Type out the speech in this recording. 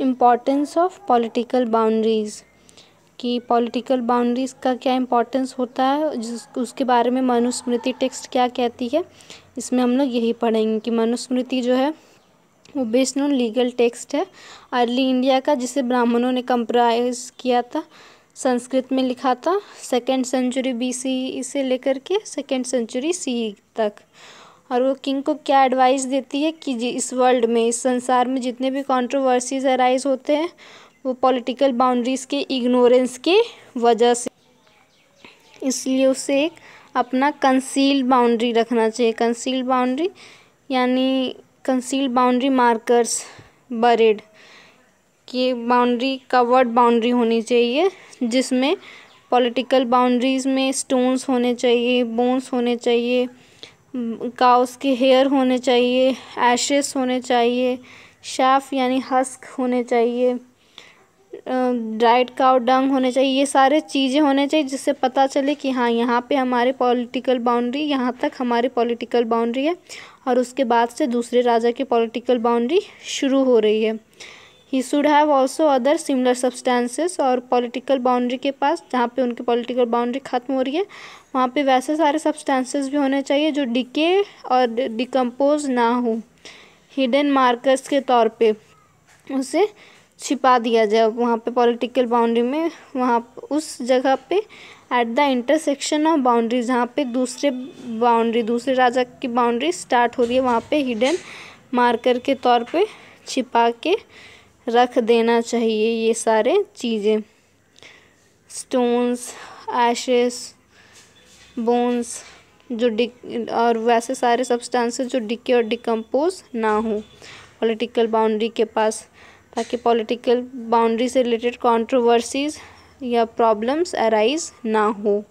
importance of political boundaries कि political boundaries का क्या इम्पोर्टेंस होता है जिस उसके बारे में मनुस्मृति टेक्स्ट क्या कहती है इसमें हम लोग यही पढ़ेंगे कि मनुस्मृति जो है वो बेस्ड ऑन लीगल टेक्स्ट है अर्ली इंडिया का जिसे ब्राह्मणों ने कंप्राइज किया था संस्कृत में लिखा था सेकेंड सेंचुरी सी से लेकर के सेकेंड सेंचुरी सी तक और वो किंग को क्या एडवाइस देती है कि इस वर्ल्ड में इस संसार में जितने भी कॉन्ट्रोवर्सीज अराइज होते हैं वो पॉलिटिकल बाउंड्रीज़ के इग्नोरेंस के वजह से इसलिए उसे एक अपना कंसील बाउंड्री रखना चाहिए कंसील बाउंड्री यानी कंसील बाउंड्री मार्कर्स बरेड कि बाउंड्री कवर्ड बाउंड्री होनी चाहिए जिसमें पॉलिटिकल बाउंड्रीज़ में स्टोन्स होने चाहिए बोन्स होने चाहिए का उसके हेयर होने चाहिए एशेस होने चाहिए शाफ यानी हस्क होने चाहिए ड्राइड काउ डंग होने चाहिए ये सारे चीज़ें होने चाहिए जिससे पता चले कि हाँ यहाँ पे हमारे पॉलिटिकल बाउंड्री यहाँ तक हमारी पॉलिटिकल बाउंड्री है और उसके बाद से दूसरे राजा की पॉलिटिकल बाउंड्री शुरू हो रही है he should have also other similar substances और पॉलिटिकल बाउंड्री के पास जहाँ पे उनकी पॉलिटिकल बाउंड्री ख़त्म हो रही है वहाँ पे वैसे सारे सब्सटेंसेस भी होने चाहिए जो डिके और डिकम्पोज ना हो हिडन मार्कर्स के तौर पे उसे छिपा दिया जाए वहाँ पे पॉलिटिकल बाउंड्री में वहाँ उस जगह पे at the intersection of boundary जहाँ पे दूसरे बाउंड्री दूसरे राजा की बाउंड्री स्टार्ट हो रही है वहाँ पे हिडन मार्कर के तौर पे छिपा के रख देना चाहिए ये सारे चीज़ें स्टोन्स एशेस बोन्स जो डिक और वैसे सारे सब्सटेंसेस जो डिके और डिकम्पोज ना हो पॉलिटिकल बाउंड्री के पास ताकि पॉलिटिकल बाउंड्री से रिलेटेड कंट्रोवर्सीज या प्रॉब्लम्स अराइज ना हो